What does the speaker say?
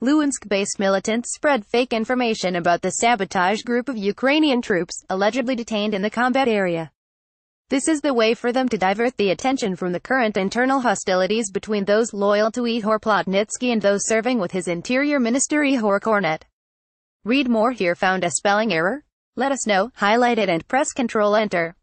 Luhansk-based militants spread fake information about the sabotage group of Ukrainian troops, allegedly detained in the combat area. This is the way for them to divert the attention from the current internal hostilities between those loyal to Ihor Plotnitsky and those serving with his interior minister Ihor Kornet. Read more here found a spelling error? Let us know, highlight it and press Ctrl Enter.